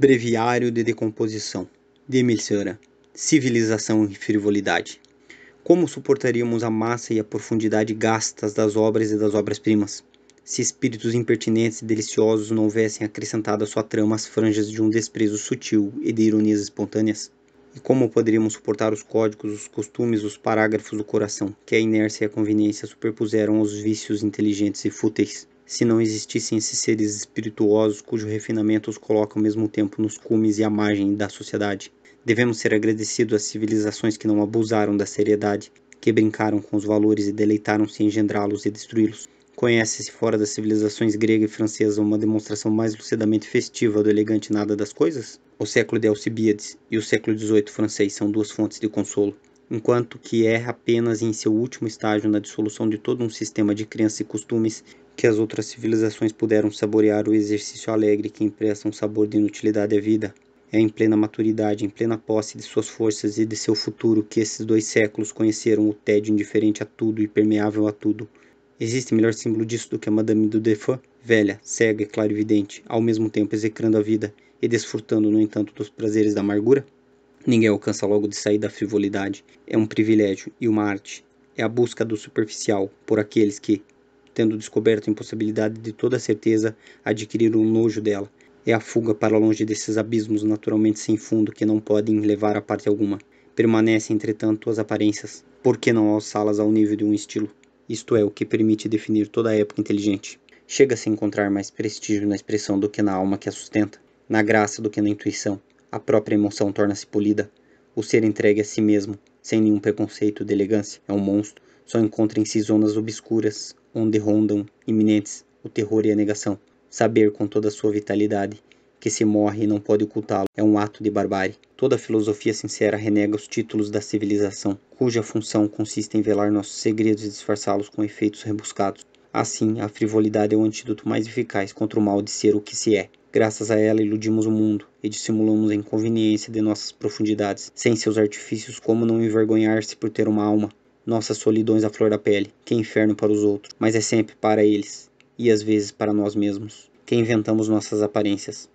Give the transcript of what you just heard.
Breviário de Decomposição, de Melchiora, Civilização e Frivolidade. Como suportaríamos a massa e a profundidade gastas das obras e das obras-primas, se espíritos impertinentes e deliciosos não houvessem acrescentado à sua trama as franjas de um desprezo sutil e de ironias espontâneas? E como poderíamos suportar os códigos, os costumes, os parágrafos do coração, que a inércia e a conveniência superpuseram aos vícios inteligentes e fúteis? se não existissem esses seres espirituosos cujo refinamento os coloca ao mesmo tempo nos cumes e à margem da sociedade. Devemos ser agradecidos às civilizações que não abusaram da seriedade, que brincaram com os valores e deleitaram-se em engendrá-los e destruí-los. Conhece-se fora das civilizações grega e francesa uma demonstração mais lucidamente festiva do elegante nada das coisas? O século de Alcibiades e o século XVIII francês são duas fontes de consolo, enquanto que é apenas em seu último estágio na dissolução de todo um sistema de crenças e costumes que as outras civilizações puderam saborear o exercício alegre que empresta um sabor de inutilidade à vida. É em plena maturidade, em plena posse de suas forças e de seu futuro que esses dois séculos conheceram o tédio indiferente a tudo e permeável a tudo. Existe melhor símbolo disso do que a Madame Du Defan, velha, cega e clarividente, ao mesmo tempo execrando a vida e desfrutando, no entanto, dos prazeres da amargura? Ninguém alcança logo de sair da frivolidade. É um privilégio e uma arte. É a busca do superficial por aqueles que, tendo descoberto a impossibilidade de toda certeza, adquirir o nojo dela. É a fuga para longe desses abismos naturalmente sem fundo que não podem levar a parte alguma. Permanecem, entretanto, as aparências. Por que não alçá-las ao nível de um estilo? Isto é o que permite definir toda a época inteligente. Chega-se a encontrar mais prestígio na expressão do que na alma que a sustenta, na graça do que na intuição. A própria emoção torna-se polida. O ser entregue a si mesmo, sem nenhum preconceito de elegância, é um monstro só encontram se zonas obscuras, onde rondam, iminentes, o terror e a negação. Saber com toda a sua vitalidade que se morre e não pode ocultá-lo é um ato de barbárie. Toda filosofia sincera renega os títulos da civilização, cuja função consiste em velar nossos segredos e disfarçá-los com efeitos rebuscados. Assim, a frivolidade é o antídoto mais eficaz contra o mal de ser o que se é. Graças a ela, iludimos o mundo e dissimulamos a inconveniência de nossas profundidades. Sem seus artifícios, como não envergonhar-se por ter uma alma? nossas solidões à flor da pele, que é inferno para os outros, mas é sempre para eles e às vezes para nós mesmos, que inventamos nossas aparências.